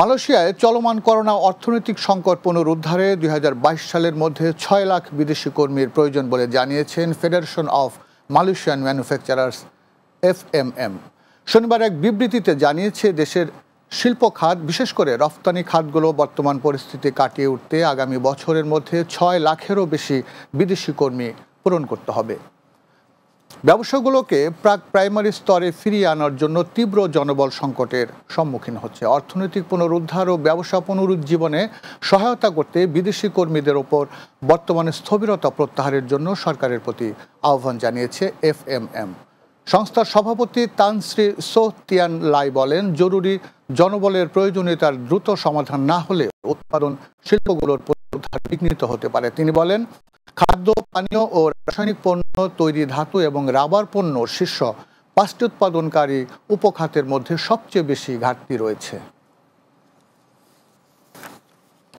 মালয়েশিয়ায় চলমান করোনা অর্থনৈতিক সংকট পুনরুদ্ধারে দুই সালের মধ্যে ছয় লাখ বিদেশি কর্মীর প্রয়োজন বলে জানিয়েছেন federation of Malaysian manufacturers F শনিবার এক বিবৃতিতে জানিয়েছে দেশের শিল্প খাত বিশেষ করে রফতানি খাতগুলো বর্তমান পরিস্থিতি কাটিয়ে উঠতে আগামী বছরের মধ্যে ছয় লাখেরও বেশি বিদেশি কর্মী পূরণ করতে হবে ব্যবসাগুলোকে প্রাক প্রাইমারি স্তরে ফিরিয়ে আনার জন্য তীব্র জনবল সংকটের সম্মুখীন হচ্ছে অর্থনৈতিক পুনরুদ্ধার ও ব্যবসা পুনরুজ্জীবনে সহায়তা করতে বিদেশি কর্মীদের ওপর বর্তমানে স্থবিরতা প্রত্যাহারের জন্য সরকারের প্রতি আহ্বান জানিয়েছে এফ সংস্থার সভাপতি তানশ্রী সোহতিয়ান লাই বলেন জরুরি জনবলের প্রয়োজনীয়তার দ্রুত সমাধান না হলে উৎপাদন শিল্পগুলোর পুনরুদ্ধার বিঘ্নিত হতে পারে তিনি বলেন খাদ্য পানীয় ও রাসায়নিক পণ্য তৈরি ধাতু এবং রাবার পণ্য শীর্ষ পাঁচটি উৎপাদনকারী উপখাতের মধ্যে সবচেয়ে বেশি ঘাটতি রয়েছে